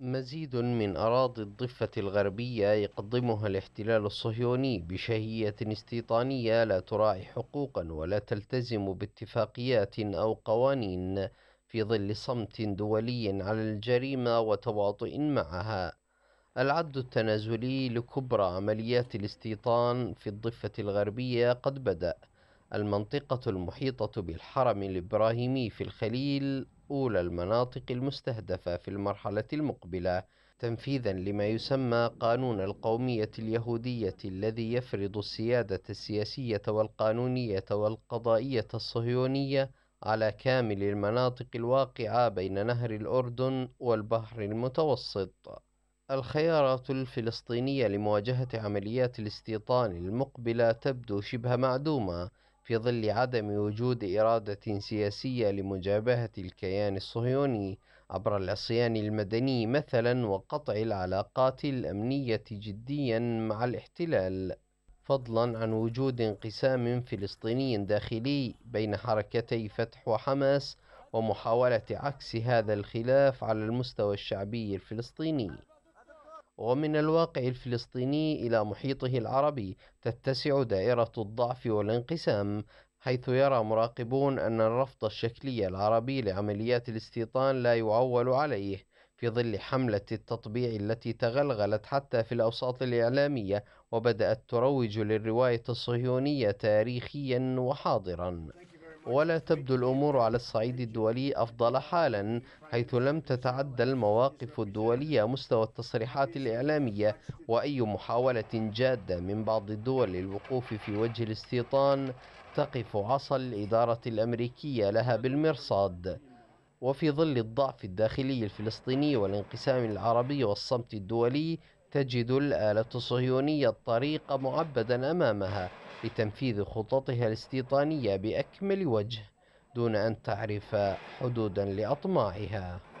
مزيد من أراضي الضفة الغربية يقدمها الاحتلال الصهيوني بشهية استيطانية لا تراعي حقوقا ولا تلتزم باتفاقيات أو قوانين في ظل صمت دولي على الجريمة وتواطئ معها. العد التنازلي لكبرى عمليات الاستيطان في الضفة الغربية قد بدأ. المنطقة المحيطة بالحرم الإبراهيمي في الخليل أولى المناطق المستهدفة في المرحلة المقبلة تنفيذا لما يسمى قانون القومية اليهودية الذي يفرض السيادة السياسية والقانونية والقضائية الصهيونية على كامل المناطق الواقعة بين نهر الأردن والبحر المتوسط. الخيارات الفلسطينية لمواجهة عمليات الاستيطان المقبلة تبدو شبه معدومة في ظل عدم وجود إرادة سياسية لمجابهة الكيان الصهيوني عبر العصيان المدني مثلا وقطع العلاقات الأمنية جديا مع الاحتلال فضلا عن وجود انقسام فلسطيني داخلي بين حركتي فتح وحماس ومحاولة عكس هذا الخلاف على المستوى الشعبي الفلسطيني ومن الواقع الفلسطيني إلى محيطه العربي تتسع دائرة الضعف والانقسام حيث يرى مراقبون أن الرفض الشكلي العربي لعمليات الاستيطان لا يعول عليه في ظل حملة التطبيع التي تغلغلت حتى في الأوساط الإعلامية وبدأت تروج للرواية الصهيونية تاريخيا وحاضرا ولا تبدو الأمور على الصعيد الدولي أفضل حالا حيث لم تتعدى المواقف الدولية مستوى التصريحات الإعلامية وأي محاولة جادة من بعض الدول للوقوف في وجه الاستيطان تقف عصا الإدارة الأمريكية لها بالمرصاد وفي ظل الضعف الداخلي الفلسطيني والانقسام العربي والصمت الدولي تجد الآلة الصهيونية الطريق معبدا أمامها لتنفيذ خططها الاستيطانية بأكمل وجه دون أن تعرف حدودا لأطماعها